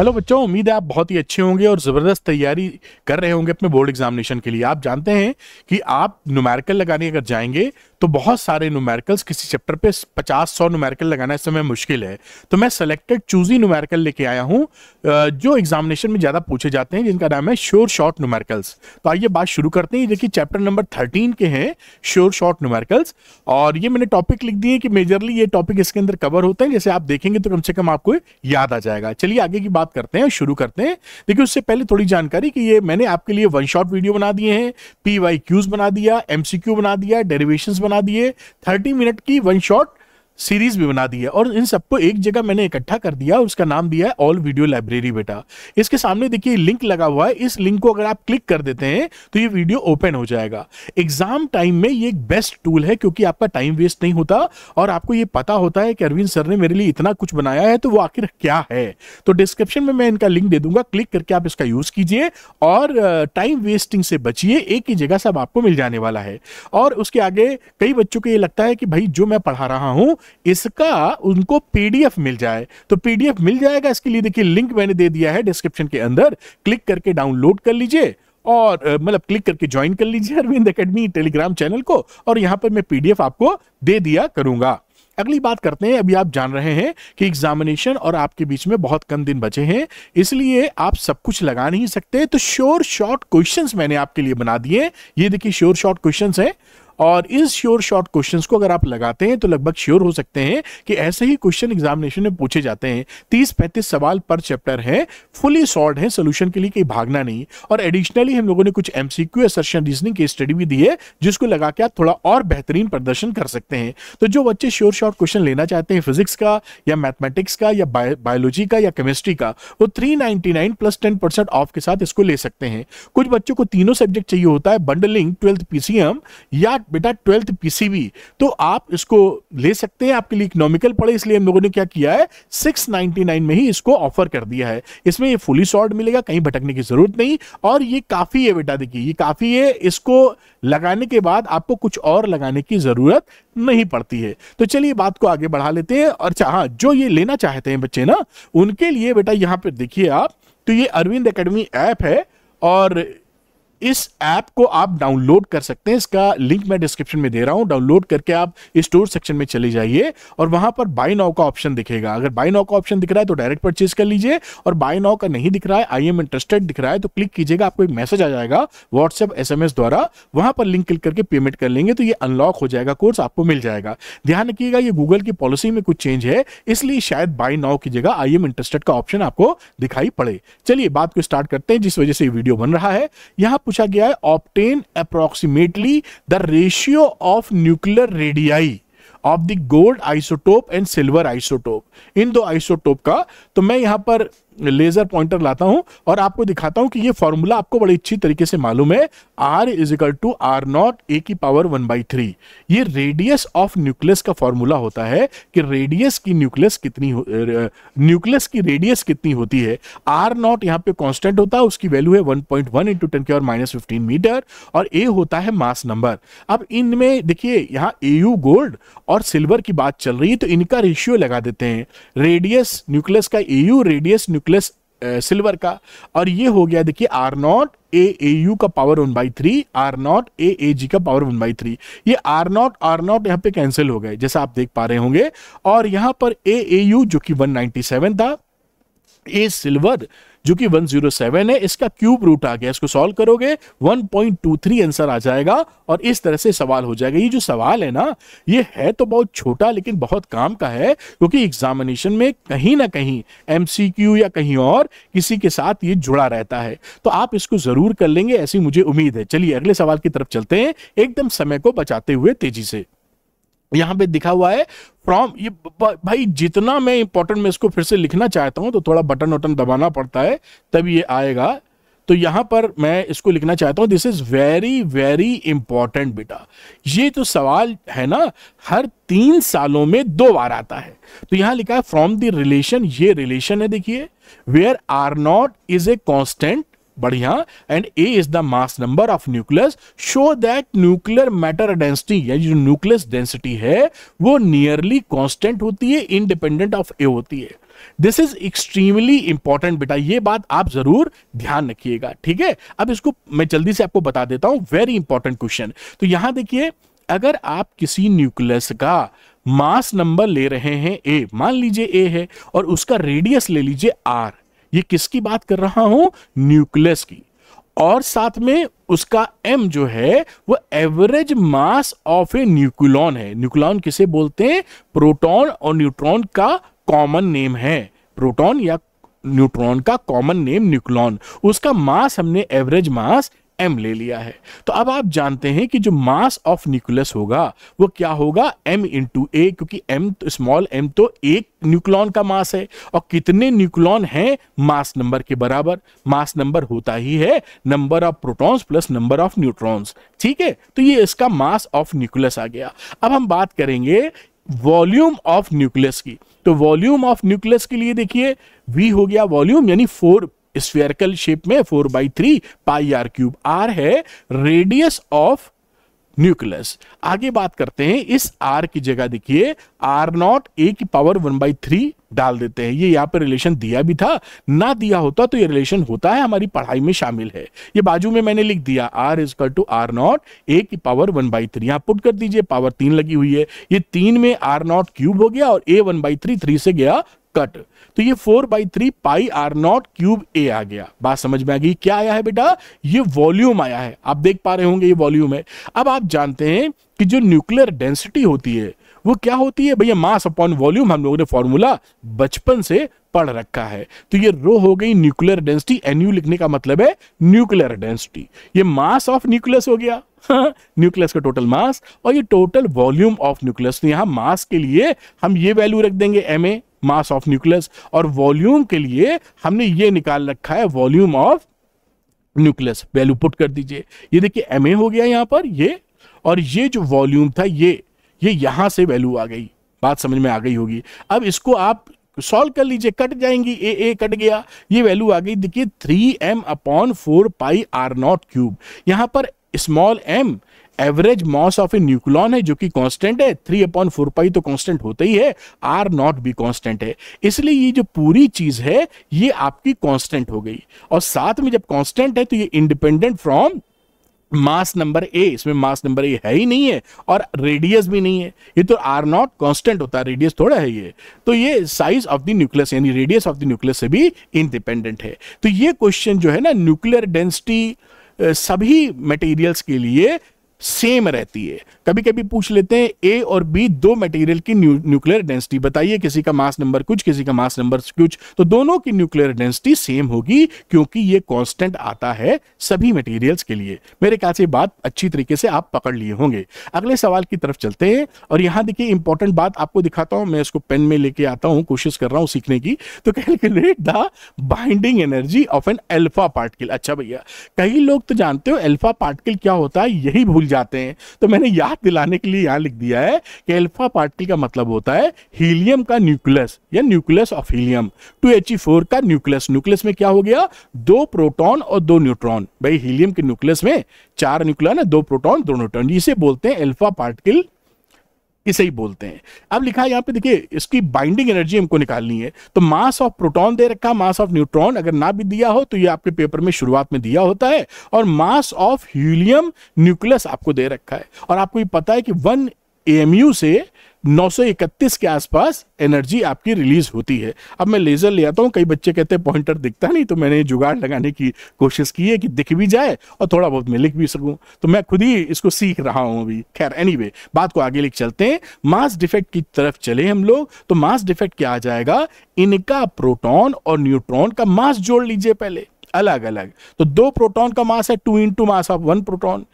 hello बच्चों उम्मीद है आप बहुत ही अच्छे होंगे और ज़बरदस्त तैयारी कर रहे होंगे अपने बोर्ड एग्जामिनेशन के लिए आप जानते हैं कि आप नुमेरिकल लगाने अगर जाएंगे तो बहुत सारे न्यूमेरिकल्स किसी चैप्टर पे 50 सौ न्यूमेरिकल लगाना इस समय मुश्किल है तो मैं सेलेक्टेड चूजी न्यूमेरिकल लेके आया हूँ जो एग्जामिनेशन में ज़्यादा पूछे जाते हैं जिनका नाम है श्योर शॉर्ट न्यूमेरिकल्स तो आइए बात शुरू करते हैं देखिए चैप्टर नंबर थर्टीन के हैं श्योर शॉर्ट न्यूमेरिकल्स और ये मैंने टॉपिक लिख दिए कि मेजरली ये टॉपिक इसके अंदर कवर होते हैं जैसे आप देखेंगे तो कम से कम आपको याद आ जाएगा चलिए आगे की बात करते हैं शुरू करते हैं देखिए उससे पहले थोड़ी जानकारी कि ये मैंने आपके लिए वन शॉट वीडियो बना दिए हैं पी वाई क्यूज बना दिया एमसीक्यू बना दिया डेरिवेशन बना बना दिए थर्टी मिनट की वन शॉट सीरीज भी बना दी है और इन सबको एक जगह मैंने इकट्ठा कर दिया उसका नाम दिया है ऑल वीडियो लाइब्रेरी बेटा इसके सामने देखिए लिंक लगा हुआ है इस लिंक को अगर आप क्लिक कर देते हैं तो ये वीडियो ओपन हो जाएगा एग्जाम टाइम में ये एक बेस्ट टूल है क्योंकि आपका टाइम वेस्ट नहीं होता और आपको ये पता होता है कि अरविंद सर ने मेरे लिए इतना कुछ बनाया है तो वो आखिर क्या है तो डिस्क्रिप्शन में मैं इनका लिंक दे दूंगा क्लिक करके आप इसका यूज कीजिए और टाइम वेस्टिंग से बचिए एक ही जगह सब आपको मिल जाने वाला है और उसके आगे कई बच्चों को ये लगता है कि भाई जो मैं पढ़ा रहा हूँ इसका उनको पीडीएफ मिल जाए तो पीडीएफ मिल जाएगा इसके लिए देखिए लिंक मैंने दे दिया है डिस्क्रिप्शन के अंदर क्लिक करके डाउनलोड कर लीजिए और मतलब क्लिक करके ज्वाइन कर लीजिए अरविंद अकेडमी टेलीग्राम चैनल को और यहां पर मैं पीडीएफ आपको दे दिया करूंगा अगली बात करते हैं अभी आप जान रहे हैं कि एग्जामिनेशन और आपके बीच में बहुत कम दिन बचे हैं इसलिए आप सब कुछ लगा नहीं सकते तो श्योर शॉर्ट क्वेश्चंस मैंने आपके लिए बना दिए ये देखिए श्योर शॉर्ट क्वेश्चंस हैं और इस श्योर शॉर्ट क्वेश्चन को अगर आप लगाते हैं तो लगभग श्योर हो सकते हैं कि ऐसे ही क्वेश्चन एग्जामिनेशन में पूछे जाते हैं तीस पैंतीस सवाल पर चैप्टर है फुली सॉल्व है सोल्यूशन के लिए कहीं भागना नहीं और एडिशनली हम लोगों ने कुछ एमसीक्यू एसर्शन रीजनिंग की स्टडी भी दी है जिसको लगा के आप थोड़ा और बेहतरीन प्रदर्शन कर सकते हैं तो जो बच्चे श्योर शॉर्ट क्वेश्चन लेना चाहते हैं फिजिक्स का या मैथमेटिक्स का या बायोलॉजी का या केमिस्ट्री का वो three plus ten percent off के साथ इसको ले सकते हैं कुछ बच्चों को तीनों सब्जेक्ट चाहिए होता है बंडलिंग ट्वेल्थ पीसीएम या बेटा ट्वेल्थ पीसीबी तो आप इसको ले सकते हैं आपके लिए इकोनॉमिकल पड़े इसलिए हम लोगों ने क्या किया है नाइन में ही इसको ऑफर कर दिया है इसमें ये फुली सॉर्ट मिलेगा कहीं भटकने की जरूरत नहीं और ये काफ़ी है बेटा देखिए ये काफ़ी है इसको लगाने के बाद आपको कुछ और लगाने की ज़रूरत नहीं पड़ती है तो चलिए बात को आगे बढ़ा लेते हैं और हाँ जो ये लेना चाहते हैं बच्चे ना उनके लिए बेटा यहाँ पर देखिए आप तो ये अरविंद अकेडमी ऐप है और इस ऐप को आप डाउनलोड कर सकते हैं इसका लिंक मैं डिस्क्रिप्शन में दे रहा हूं डाउनलोड करके आप स्टोर सेक्शन में चले जाइए और वहां पर बाय नाउ का ऑप्शन दिखेगा अगर बाय नाउ का ऑप्शन दिख रहा है तो डायरेक्ट परचेज कर लीजिए और बाय नाउ का नहीं दिख रहा है आई एम इंटरेस्टेड दिख रहा है तो क्लिक कीजिएगा आपको एक मैसेज आ जाएगा व्हाट्सएप एस द्वारा वहां पर लिंक क्लिक करके पेमेंट कर लेंगे तो ये अनलॉक हो जाएगा कोर्स आपको मिल जाएगा ध्यान रखिएगा ये गूगल की पॉलिसी में कुछ चेंज है इसलिए शायद बाय नाउ की जगह आई एम इंटरेस्टेड का ऑप्शन आपको दिखाई पड़े चलिए बात को स्टार्ट करते हैं जिस वजह से वीडियो बन रहा है यहाँ पूछा गया है obtain approximately the ratio of nuclear radii of the gold isotope and silver isotope इन दो आइसोटोप का तो मैं यहां पर लेजर पॉइंटर लाता हूं और आपको दिखाता हूं कि ये फॉर्मूला आपको बड़ी अच्छी तरीके से मालूम है R is equal to R nought A की पावर वन बाई थ्री ये रेडियस ऑफ न्यूक्लियस का फॉर्मूला होता है कि रेडियस की न्यूक्लियस कितनी न्यूक्लियस की रेडियस कितनी होती है आर नॉट यहाँ पे कॉन्स्टेंट होता है उसकी वैल्यू है one point one into ten के और माइनस फिफ्टीन मीटर और ए होता है मास नंबर अब इनमें देखिए यहाँ ए यू गोल्ड और सिल्वर की बात चल रही है तो इनका रेशियो लगा देते हैं रेडियस न्यूक्लियस का A U radius nucleus nucleus silver uh, का और ये हो गया देखिए R nought A A U का power one by three R nought A A G का पावर वन बाई थ्री ये आर नॉट आर नॉट यहाँ पे कैंसिल हो गए जैसा आप देख पा रहे होंगे और यहाँ पर ए ए यू जो कि सेवन था ए सिल्वर जो कि 107 है इसका क्यूब रूट आ गया इसको सॉल्व करोगे 1.23 आंसर आ जाएगा और इस तरह से सवाल हो जाएगा ये जो सवाल है ना ये है तो बहुत छोटा लेकिन बहुत काम का है क्योंकि एग्जामिनेशन में कहीं ना कहीं एम या कहीं और किसी के साथ ये जुड़ा रहता है तो आप इसको जरूर कर लेंगे ऐसी मुझे उम्मीद है चलिए अगले सवाल की तरफ चलते हैं एकदम समय को बचाते हुए तेजी से यहाँ पे दिखा हुआ है फ्रॉम ये भाई जितना मैं इंपॉर्टेंट में इसको फिर से लिखना चाहता हूँ तो थोड़ा बटन वटन दबाना पड़ता है तब ये आएगा तो यहां पर मैं इसको लिखना चाहता हूँ this is very very important बेटा ये तो सवाल है ना हर तीन सालों में दो बार आता है तो यहां लिखा है फ्रॉम द रिलेशन ये रिलेशन है देखिए where R nought is a constant बढ़िया and A is the mass number of nucleus show that nuclear matter density या जो न्यूक्लियस डेंसिटी है वो नियरली कांस्टेंट होती है इंडिपेंडेंट ऑफ ए होती है दिस इज एक्सट्रीमली इंपॉर्टेंट बेटा ये बात आप जरूर ध्यान रखिएगा ठीक है अब इसको मैं जल्दी से आपको बता देता हूं वेरी इंपॉर्टेंट क्वेश्चन तो यहां देखिए अगर आप किसी न्यूक्लियस का मास नंबर ले रहे हैं ए मान लीजिए ए है और उसका रेडियस ले लीजिए आर ये किसकी बात कर रहा हूं न्यूक्लियस की और साथ में उसका एम जो है वो average mass of a nucleon है न्यूक्लॉन किसे बोलते हैं प्रोटॉन और न्यूट्रॉन का कॉमन नेम है प्रोटॉन या न्यूट्रॉन का कॉमन नेम न्यूक्लॉन उसका मास हमने एवरेज मास एम ले लिया है तो अब आप जानते हैं कि जो मास ऑफ न्यूक्लियस होगा वो क्या होगा एम इन टू ए क्योंकि एम स्मॉल एम तो एक न्यूक्लॉन का मास है और कितने न्यूक्लॉन हैं मास नंबर के बराबर मास नंबर होता ही है number of protons plus number of neutrons ठीक है तो ये इसका मास ऑफ न्यूक्लियस आ गया अब हम बात करेंगे वॉल्यूम ऑफ न्यूक्लियस की तो वॉल्यूम ऑफ न्यूक्लियस के लिए देखिए वी हो गया वॉल्यूम यानी फोर स्फेरिकल शेप में four by three pi R cube R है रेडियस ऑफ न्यूक्लियस आगे बात करते हैं इस आर की जगह देखिए आर नॉट ए की पावर वन बाई थ्री डाल देते हैं ये यहाँ पर रिलेशन दिया भी था ना दिया होता तो ये रिलेशन होता है हमारी पढ़ाई में शामिल है ये बाजू में मैंने लिख दिया R is equal to R nought A की पावर वन बाई थ्री यहाँ पुट कर दीजिए पावर तीन लगी हुई है ये तीन में आर नॉट क्यूब हो गया और A one by three three से गया कट तो ये four by three pi R nought cube A आ गया बात समझ में आ गई क्या आया है बेटा ये वॉल्यूम आया है आप देख पा रहे होंगे ये वॉल्यूम है अब आप जानते हैं कि जो न्यूक्लियर डेंसिटी होती है वो क्या होती है भैया मास अपॉन वॉल्यूम हम लोगों ने फॉर्मूला बचपन से पढ़ रखा है तो ये रो हो गई न्यूक्लियर डेंसिटी एनयू लिखने का मतलब है न्यूक्लियर डेंसिटी ये मास ऑफ न्यूक्लियस हो गया न्यूक्लियस हाँ, का टोटल मास और ये टोटल वॉल्यूम ऑफ न्यूक्लियस तो यहां मास के लिए हम ये वैल्यू रख देंगे M A mass of nucleus और वॉल्यूम के लिए हमने ये निकाल रखा है volume of nucleus value put कर दीजिए ये देखिए एम हो गया यहाँ पर ये और ये जो वॉल्यूम था ये ये यहाँ से वैल्यू आ गई बात समझ में आ गई होगी अब इसको आप सॉल्व कर लीजिए कट जाएंगी ए ए कट गया ये वैल्यू आ गई देखिए three M upon four pi R nought cube यहाँ पर small M average mass of a nucleon है जो कि कांस्टेंट है थ्री अपॉन फोर पाई तो कांस्टेंट होता ही है आर नॉट बी कांस्टेंट है इसलिए ये जो पूरी चीज है ये आपकी कांस्टेंट हो गई और साथ में जब कांस्टेंट है तो ये independent from mass number A इसमें मास नंबर ए है ही नहीं है और रेडियस भी नहीं है ये तो आर नॉट कांस्टेंट होता है रेडियस थोड़ा है ये तो ये साइज ऑफ द न्यूक्लियस यानी रेडियस ऑफ द न्यूक्लियस से भी इंडिपेंडेंट है तो ये क्वेश्चन जो है ना न्यूक्लियर डेंसिटी सभी मटेरियल्स के लिए सेम रहती है कभी कभी पूछ लेते हैं ए और बी दो मटेरियल की न्यूक्लियर डेंसिटी बताइए किसी का मास नंबर कुछ किसी का मास नंबर कुछ तो दोनों की न्यूक्लियर डेंसिटी सेम होगी क्योंकि ये कांस्टेंट आता है सभी मटेरियल्स के लिए मेरे ख्याल से बात अच्छी तरीके से आप पकड़ लिए होंगे अगले सवाल की तरफ चलते हैं और यहां देखिए इंपॉर्टेंट बात आपको दिखाता हूं मैं इसको पेन में लेके आता हूं कोशिश कर रहा हूं सीखने की तो calculate the binding energy of an alpha particle अच्छा भैया कई लोग तो जानते हो एल्फा पार्टिकल क्या होता है यही भूल जाते हैं तो मैंने याद दिलाने के लिए यहाँ लिख दिया है कि अल्फा पार्टिकल का मतलब होता है हीलियम का न्यूक्लियस या nucleus of helium two H four का न्यूक्लियस न्यूक्लियस में क्या हो गया दो प्रोटॉन और दो न्यूट्रॉन भाई हीलियम के न्यूक्लियस में चार न्यूक्लियन है दो प्रोटॉन दो न्यूट्रॉन इसे बोलते हैं एल्फा पार्टिकल इसे ही बोलते हैं अब लिखा है यहाँ पे देखिए इसकी बाइंडिंग एनर्जी हमको निकालनी है तो मास ऑफ प्रोटॉन दे रखा मास ऑफ न्यूट्रॉन अगर ना भी दिया हो तो ये आपके पेपर में शुरुआत में दिया होता है और मास ऑफ हीलियम न्यूक्लियस आपको दे रखा है और आपको ये पता है कि वन एमयू से 931 के आसपास एनर्जी आपकी रिलीज होती है अब मैं लेजर ले आता हूँ कई बच्चे कहते हैं पॉइंटर दिखता नहीं तो मैंने जुगाड़ लगाने की कोशिश की है कि दिख भी जाए और थोड़ा बहुत मैं लिख भी सकूँ तो मैं खुद ही इसको सीख रहा हूँ अभी खैर एनी anyway, बात को आगे लिख चलते हैं मास डिफेक्ट की तरफ चले हम लोग तो मास डिफेक्ट क्या आ जाएगा इनका प्रोटोन और न्यूट्रॉन का मास जोड़ लीजिए पहले अलग अलग तो दो प्रोटॉन का मास है two into mass of one proton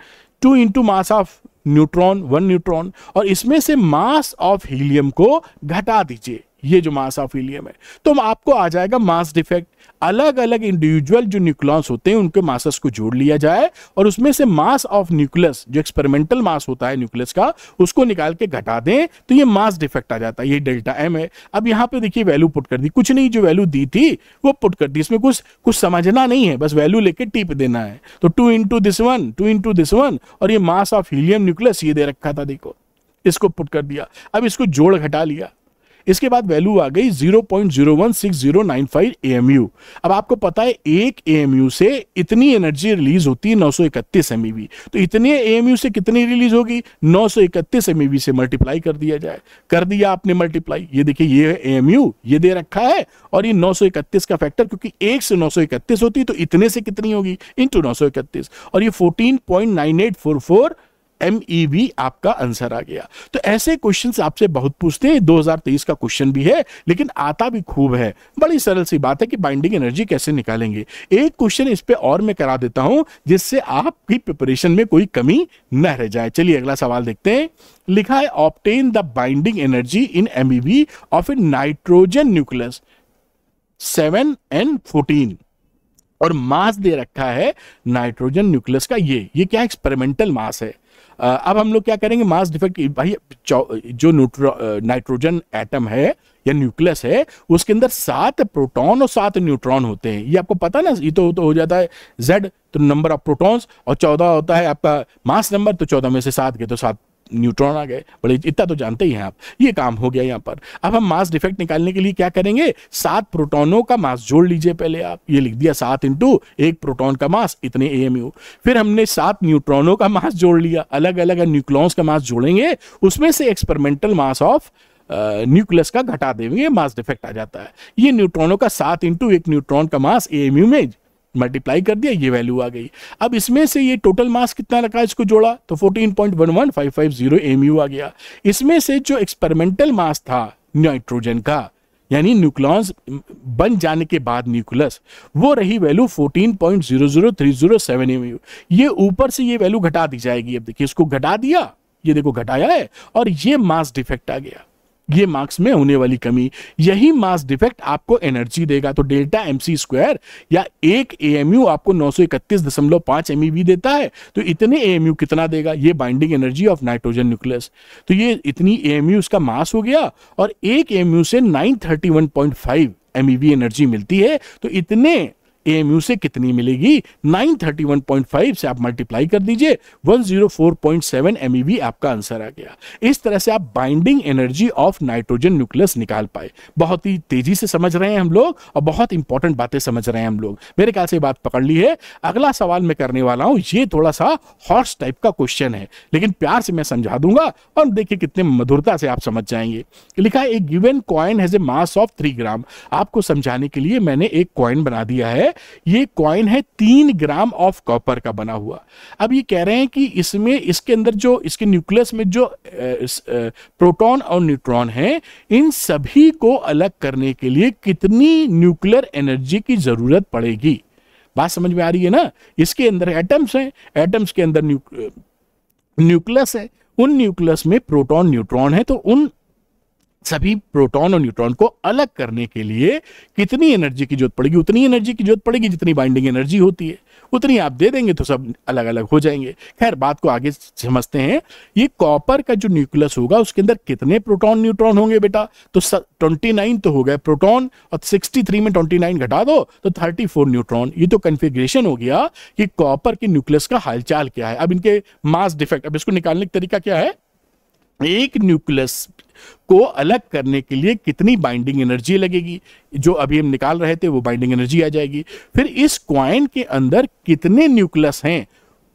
two into mass of neutron one neutron और इसमें से मास ऑफ हीलियम को घटा दीजिए ये जो मास ऑफ हीलियम है तो आपको आ जाएगा मास डिफेक्ट अलग अलग इंडिविजुअल जो न्यूक्लॉन्स होते हैं उनके मासस को जोड़ लिया जाए और उसमें से मास ऑफ न्यूक्लियस जो एक्सपेरिमेंटल मास होता है न्यूक्लियस का उसको निकाल के घटा दें तो ये मास डिफेक्ट आ जाता है ये डेल्टा एम है अब यहाँ पे देखिए वैल्यू पुट कर दी कुछ नहीं जो वैल्यू दी थी वो पुट कर दी इसमें कुछ कुछ समझना नहीं है बस वैल्यू लेके टिप देना है तो two into this one two into this one और ये मास ऑफ हीलियम न्यूक्लियस ये दे रखा था देखो इसको पुट कर दिया अब इसको जोड़ घटा लिया इसके बाद वैल्यू आ गई 0.016095 एएमयू अब आपको पता है एक एएमयू से इतनी एनर्जी रिलीज होती है 931 इकतीस e तो इतने एएमयू से कितनी रिलीज होगी 931 एमईवी e से मल्टीप्लाई कर दिया जाए कर दिया आपने मल्टीप्लाई ये देखिए ये एएमयू ये दे रखा है और ये इकतीस का फैक्टर क्योंकि एक से इकतीस होती है तो इतने से कितनी होगी इंटू इकतीस और ये फोर एम ई वी आपका आंसर आ गया तो ऐसे क्वेश्चन आपसे बहुत पूछते हैं 2023 का क्वेश्चन भी है लेकिन आता भी खूब है बड़ी सरल सी बात है कि बाइंडिंग एनर्जी कैसे निकालेंगे एक क्वेश्चन इस पर और मैं करा देता हूं जिससे आपकी प्रिपरेशन में कोई कमी न रह जाए चलिए अगला सवाल देखते हैं लिखा है obtain the binding energy in M E V of a nitrogen nucleus seven and fourteen और मास दे रखा है नाइट्रोजन न्यूक्लियस का ये ये क्या एक्सपेरिमेंटल मास है अब हम लोग क्या करेंगे मास डिफेक्ट भाई जो न्यूट्रो नाइट्रोजन एटम है या न्यूक्लियस है उसके अंदर सात प्रोटॉन और सात न्यूट्रॉन होते हैं ये आपको पता ना ये तो, तो हो जाता है जेड तो नंबर ऑफ प्रोटॉन्स और चौदह होता है आपका मास नंबर तो चौदह में से सात के तो सात न्यूट्रॉन आ गए बड़े इतना तो जानते ही हैं आप ये काम हो गया यहाँ पर अब हम मास डिफेक्ट निकालने के लिए क्या करेंगे सात प्रोटॉनों का मास जोड़ लीजिए पहले आप ये लिख दिया सात इंटू एक प्रोटॉन का मास इतने ए फिर हमने सात न्यूट्रॉनों का मास जोड़ लिया अलग अलग न्यूक्लॉन्स का मास जोड़ेंगे उसमें से एक्सपेरिमेंटल मास ऑफ न्यूक्लियस का घटा देंगे मास डिफेक्ट आ जाता है ये न्यूट्रॉनों का सात इंटू एक न्यूट्रॉन का मास ए में मल्टीप्लाई कर दिया ये वैल्यू आ गई अब इसमें से ये टोटल मास कितना रखा इसको जोड़ा तो 14.11550 एमयू आ गया इसमें से जो एक्सपेरिमेंटल मास था नाइट्रोजन का यानी न्यूक्लॉन्स बन जाने के बाद न्यूक्लस वो रही वैल्यू 14.00307 एमयू ये ऊपर से ये वैल्यू घटा दी जाएगी अब देखिए इसको घटा दिया ये देखो घटाया है और ये मास डिफेक्ट आ गया ये मार्क्स में होने वाली कमी यही मास डिफेक्ट आपको एनर्जी देगा तो डेल्टा एम सी स्क्वायर या एक ए एम यू आपको नौ सौ इकतीस दशमलव पांच एम वी e देता है तो इतने ए एम यू कितना देगा ये binding energy of nitrogen nucleus तो ये इतनी ए एम यू इसका मास हो गया और एक ए एम यू से nine thirty one point five M energy मिलती है तो इतने एएमयू से कितनी मिलेगी 931.5 से आप मल्टीप्लाई कर दीजिए 104.7 MeV आपका आंसर आ गया इस तरह से आप binding energy of nitrogen nucleus निकाल पाए बहुत ही तेजी से समझ रहे हैं हम लोग और बहुत इंपॉर्टेंट बातें समझ रहे हैं हम लोग मेरे ख्याल से बात पकड़ ली है अगला सवाल मैं करने वाला हूं ये थोड़ा सा हॉर्स टाइप का क्वेश्चन है लेकिन प्यार से मैं समझा दूंगा और देखिए कितने मधुरता से आप समझ जाएंगे लिखा है एक given coin has a mass of three gram आपको समझाने के लिए मैंने एक कॉइन बना दिया है ये कॉइन है तीन ग्राम ऑफ कॉपर का बना हुआ अब ये कह रहे हैं कि इसमें इसके अंदर जो इसके न्यूक्लियस में जो प्रोटॉन और न्यूट्रॉन है इन सभी को अलग करने के लिए कितनी न्यूक्लियर एनर्जी की जरूरत पड़ेगी बात समझ में आ रही है ना इसके अंदर एटम्स हैं एटम्स के अंदर न्यूक्लियस है उन न्यूक्लियस में प्रोटॉन न्यूट्रॉन है तो उन सभी प्रोटॉन और न्यूट्रॉन को अलग करने के लिए कितनी एनर्जी की जरूरत पड़ेगी उतनी एनर्जी की जरूरत पड़ेगी जितनी बाइंडिंग एनर्जी होती है उतनी आप दे देंगे तो सब अलग अलग हो जाएंगे खैर बात को आगे समझते हैं ये कॉपर का जो न्यूक्लियस होगा उसके अंदर कितने प्रोटॉन न्यूट्रॉन होंगे बेटा तो ट्वेंटी नाइन तो हो गए प्रोटॉन और सिक्सटी थ्री में ट्वेंटी नाइन घटा दो तो थर्टी फोर न्यूट्रॉन ये तो कन्फिग्रेशन हो गया कि कॉपर के न्यूक्लियस का हालचाल क्या है अब इनके मास डिफेक्ट अब इसको निकालने का तरीका क्या है एक न्यूक्लियस को अलग करने के लिए कितनी बाइंडिंग एनर्जी लगेगी जो अभी हम निकाल रहे थे वो बाइंडिंग एनर्जी आ जाएगी फिर इस क्वाइन के अंदर कितने न्यूक्लियस हैं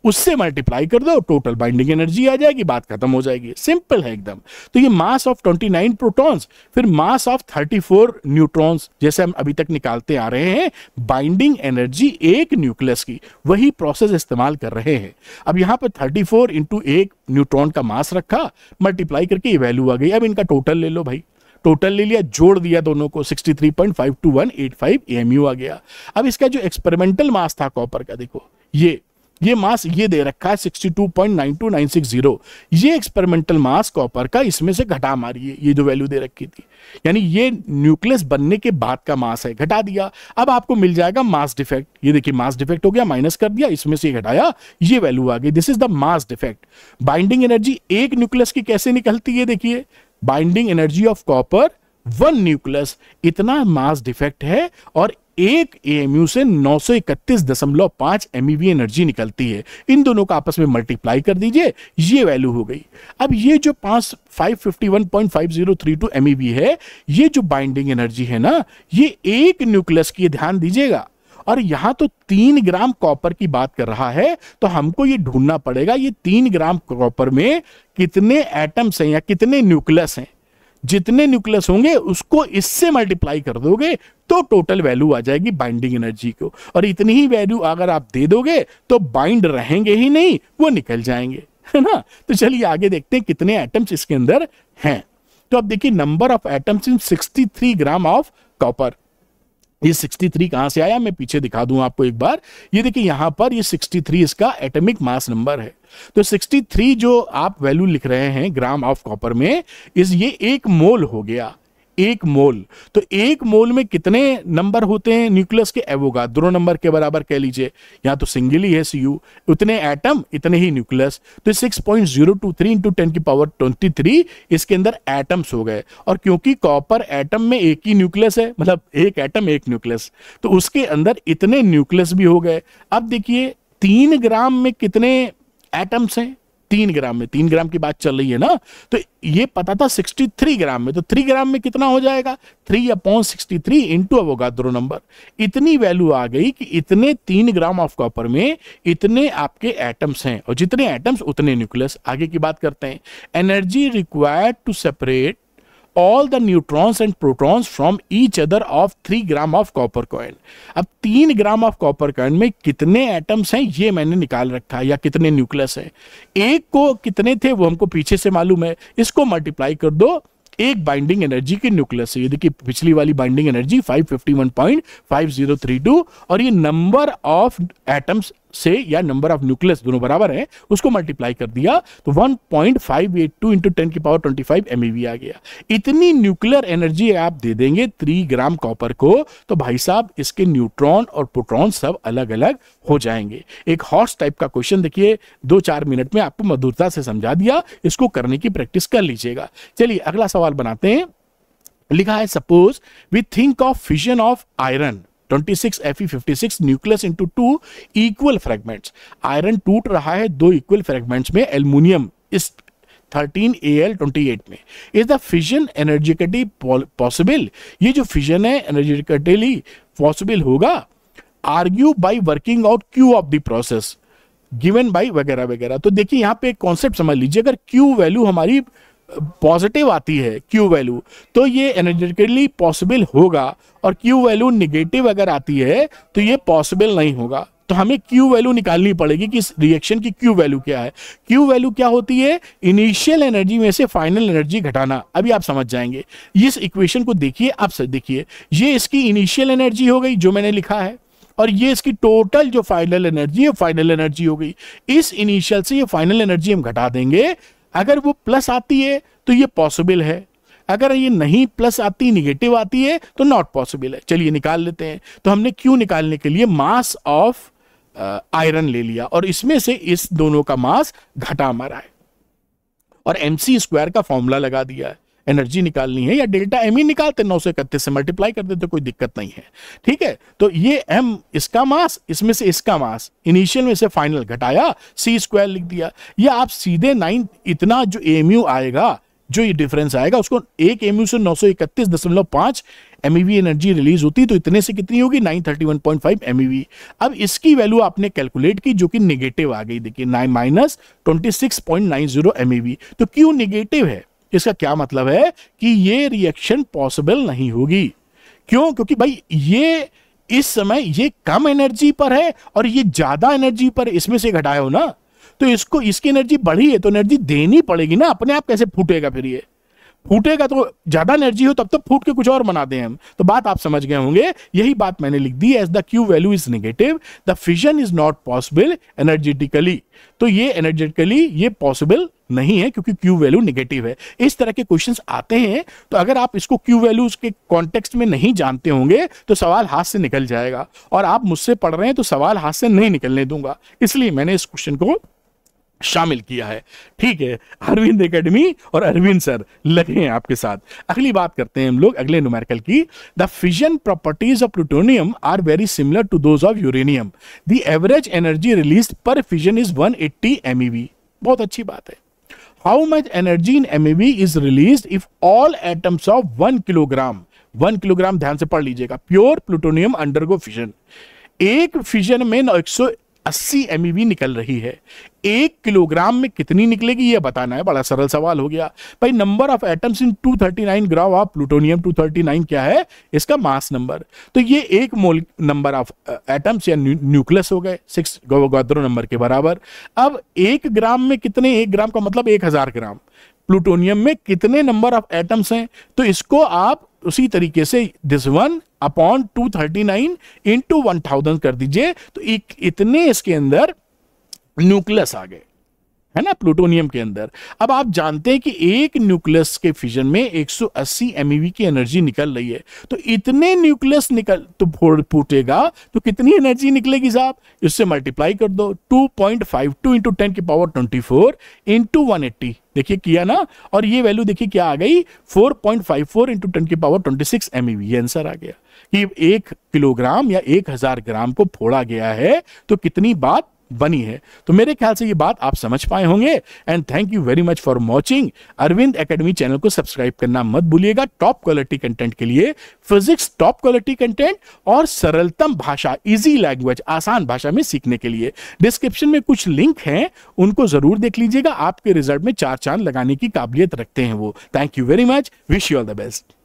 उससे मल्टीप्लाई कर दो टोटल बाइंडिंग एनर्जी आ जाएगी बात खत्म हो जाएगी सिंपल है एकदम तो ये मास ऑफ 29 प्रोटॉन्स फिर मास ऑफ 34 न्यूट्रॉन्स जैसे हम अभी तक निकालते आ रहे हैं बाइंडिंग एनर्जी एक न्यूक्लियस की वही प्रोसेस इस्तेमाल कर रहे हैं अब यहां पर 34 फोर इंटू एक न्यूट्रॉन का मास रखा मल्टीप्लाई करके ये वैल्यू आ गई अब इनका टोटल ले लो भाई टोटल ले लिया जोड़ दिया दोनों को 63.52185 एमयू आ गया अब इसका जो एक्सपेरिमेंटल मास था कॉपर का देखो ये ये मास ये दे रखा है 62.92960 ये एक्सपेरिमेंटल मास कॉपर का इसमें से घटा मारी है ये जो वैल्यू दे रखी थी यानी ये न्यूक्लियस बनने के बाद का मास है घटा दिया अब आपको मिल जाएगा मास डिफेक्ट ये देखिए मास डिफेक्ट हो गया माइनस कर दिया इसमें से घटाया ये वैल्यू आ गई this is the mass defect binding energy एक न्यूक्लियस की कैसे निकलती है देखिए binding energy of copper one nucleus इतना मास डिफेक्ट है और एक एएमयू से नौ सौ इकतीस दशमलव पांच एमईवी एनर्जी निकलती है इन दोनों का आपस में मल्टीप्लाई कर दीजिए ये वैल्यू हो गई अब ये जो पांच five five fifty one point zero three two MeV है ये जो बाइंडिंग एनर्जी है ना ये एक न्यूक्लियस की ध्यान दीजिएगा और यहां तो तीन ग्राम कॉपर की बात कर रहा है तो हमको ये ढूंढना पड़ेगा ये तीन ग्राम कॉपर में कितने एटम्स हैं या कितने न्यूक्लियस हैं जितने न्यूक्लियस होंगे उसको इससे मल्टीप्लाई कर दोगे तो टोटल वैल्यू आ जाएगी बाइंडिंग एनर्जी को और इतनी ही वैल्यू अगर आप दे दोगे तो बाइंड रहेंगे ही नहीं वो निकल जाएंगे है ना तो चलिए आगे देखते हैं कितने एटम्स इसके अंदर हैं तो अब देखिए number of atoms in 63 gram of copper ये 63 कहां से आया मैं पीछे दिखा दूं आपको एक बार ये देखिए यहां पर ये 63 इसका एटॉमिक मास नंबर है तो 63 जो आप वैल्यू लिख रहे हैं ग्राम ऑफ कॉपर में इस ये एक मोल हो गया एक मोल तो एक मोल में कितने नंबर होते हैं न्यूक्लियस के दो नंबर के बराबर कह लीजिए यहां तो सिंगल ही है सी यू उतने एटम इतने ही न्यूक्लियस तो six point zero two three into ten की पावर ट्वेंटी थ्री इसके अंदर एटम्स हो गए और क्योंकि कॉपर एटम में एक ही न्यूक्लियस है मतलब एक एटम एक न्यूक्लियस तो उसके अंदर इतने न्यूक्लियस भी हो गए अब देखिए तीन ग्राम में कितने एटम्स हैं तीन ग्राम में तीन ग्राम की बात चल रही है ना तो ये पता था थ्री ग्राम में तो थ्री ग्राम में कितना हो जाएगा three upon sixty three into Avogadro number इतनी वैल्यू आ गई कि इतने तीन ग्राम ऑफ कॉपर में इतने आपके एटम्स हैं और जितने एटम्स उतने न्यूक्लियस आगे की बात करते हैं energy required to separate all the neutrons and protons from each other of three gram of copper coin अब तीन ग्राम ऑफ कॉपर कॉइन में कितने एटम्स हैं ये मैंने निकाल रखा है या कितने न्यूक्लियस हैं एक को कितने थे वो हमको पीछे से मालूम है इसको मल्टीप्लाई कर दो एक बाइंडिंग एनर्जी के न्यूक्लियस से ये देखिए पिछली वाली बाइंडिंग एनर्जी 551.5032 और ये नंबर ऑफ एटम्स से या नंबर ऑफ न्यूक्लियस दोनों बराबर है उसको मल्टीप्लाई कर दिया तो 1.582 point five eight two into ten की पावर ट्वेंटी फाइव एम आ गया इतनी न्यूक्लियर एनर्जी आप दे देंगे थ्री ग्राम कॉपर को तो भाई साहब इसके न्यूट्रॉन और प्रोट्रॉन सब अलग अलग हो जाएंगे एक हॉर्स टाइप का क्वेश्चन देखिए दो चार मिनट में आपको मधुरता से समझा दिया इसको करने की प्रैक्टिस कर लीजिएगा चलिए अगला सवाल बनाते हैं लिखा है suppose we think of fission of iron 26 nucleus two equal iron टूट रहा है दो इक्वल में एल्यूमिनियम इस 13 28 में is the fission energetically possible ये जो फिजन है एनर्जेटिकली पॉसिबल होगा argue by working out Q of the process given by वगैरह वगैरह तो देखिए यहाँ पे एक कॉन्सेप्ट समझ लीजिए अगर क्यू वैल्यू हमारी पॉजिटिव आती है क्यू वैल्यू तो ये एनर्जेटिकली पॉसिबल होगा और क्यू वैल्यू निगेटिव अगर आती है तो ये पॉसिबल नहीं होगा तो हमें क्यू वैल्यू निकालनी पड़ेगी कि इस रिएक्शन की क्यू वैल्यू क्या है क्यू वैल्यू क्या होती है इनिशियल एनर्जी में से फाइनल एनर्जी घटाना अभी आप समझ जाएंगे इस इक्वेशन को देखिए आप देखिए ये इसकी इनिशियल एनर्जी हो गई जो मैंने लिखा है और ये इसकी टोटल जो फाइनल एनर्जी है फाइनल एनर्जी हो गई इस इनिशियल से ये फाइनल एनर्जी हम घटा देंगे अगर वो प्लस आती है तो ये पॉसिबल है अगर ये नहीं प्लस आती निगेटिव आती है तो नॉट पॉसिबल है चलिए निकाल लेते हैं तो हमने क्यू निकालने के लिए मास ऑफ आयरन ले लिया और इसमें से इस दोनों का मास घटा मारा है और एम सी स्क्वायर का फॉर्मूला लगा दिया है एनर्जी निकालनी है या डेल्टा एम ही निकालते नौ सौ इकतीस से मल्टीप्लाई कर देते कोई दिक्कत नहीं है ठीक है तो ये एम इसका मास इसमें से इसका मास इनिशियल में से फाइनल घटाया सी स्क्वायर लिख दिया या आप सीधे नाइन इतना जो एम आएगा जो ये डिफरेंस आएगा उसको एक एम से नौ सौ इकतीस दशमलव पांच एम एनर्जी रिलीज होती तो इतने से कितनी होगी nine thirty one point five M अब इसकी वैल्यू आपने कैलकुलेट की जो कि निगेटिव आ गई देखिए nine minus twenty six point nine zero M तो क्यों निगेटिव है इसका क्या मतलब है कि ये रिएक्शन पॉसिबल नहीं होगी क्यों क्योंकि भाई ये इस समय ये कम एनर्जी पर है और ये ज्यादा एनर्जी पर इसमें से घटाए हो ना तो इसको इसकी एनर्जी बढ़ी है तो एनर्जी देनी पड़ेगी ना अपने आप कैसे फूटेगा फिर ये फूटेगा तो ज्यादा एनर्जी हो तब तो फूट के कुछ और बना हैं हम तो बात आप समझ गए होंगे यही बात मैंने लिख दी as the Q value is negative the fission is not possible energetically तो ये एनर्जेटिकली ये पॉसिबल नहीं है क्योंकि क्यू वैल्यू नेगेटिव है इस तरह के क्वेश्चंस आते हैं तो अगर आप इसको क्यू वैल्यू के कॉन्टेक्स्ट में नहीं जानते होंगे तो सवाल हाथ से निकल जाएगा और आप मुझसे पढ़ रहे हैं तो सवाल हाथ से नहीं निकलने दूंगा इसलिए मैंने इस क्वेश्चन को शामिल किया है ठीक है अरविंद एकेडमी और अरविंद सर लगे हैं आपके साथ अगली बात करते हैं हम लोग अगले न्यूमेरिकल की the fission properties of plutonium are very similar to those of uranium the average energy release per fission is 180 eighty बहुत अच्छी बात है how much energy in M is release if all atoms of one kilogram one kilogram ध्यान से पढ़ लीजिएगा pure plutonium undergo fission एक fission में अस्सी एम e निकल रही है एक किलोग्राम में कितनी निकलेगी यह बताना है बड़ा सरल सवाल हो गया भाई number of atoms in 239 thirty nine gram of plutonium टू क्या है इसका मास नंबर तो ये एक मोल नंबर ऑफ एटम्स या न्यूक्लियस हो गए सिक्स गौद्रो नंबर के बराबर अब एक ग्राम में कितने एक ग्राम का मतलब एक हजार ग्राम प्लूटोनियम में कितने नंबर ऑफ एटम्स हैं तो इसको आप उसी तरीके से this one upon two thirty nine into one thousand कर दीजिए तो इतने इसके अंदर न्यूक्लियस आ गए है ना प्लूटोनियम के अंदर अब आप जानते हैं कि एक न्यूक्लियस के फिजन में 180 MeV की एनर्जी निकल रही है तो इतने न्यूक्लियस निकल तो फोड़ फूटेगा तो कितनी एनर्जी निकलेगी साहब इससे मल्टीप्लाई कर दो 2.52 point five two into ten की power twenty four into one देखिए किया ना और ये वैल्यू देखिए क्या आ गई 4.54 point five four into ten की पावर ट्वेंटी सिक्स ये आंसर आ गया कि एक किलोग्राम या एक हजार ग्राम को फोड़ा गया है तो कितनी बात बनी है तो मेरे ख्याल से ये बात आप समझ पाए होंगे and thank you very much for watching Arvind academy channel को सब्सक्राइब करना मत भूलिएगा टॉप क्वालिटी कंटेंट के लिए फिजिक्स टॉप क्वालिटी कंटेंट और सरलतम भाषा इजी लैंग्वेज आसान भाषा में सीखने के लिए डिस्क्रिप्शन में कुछ लिंक हैं उनको जरूर देख लीजिएगा आपके रिजल्ट में चार चांद लगाने की काबिलियत रखते हैं वो thank you very much wish you all the best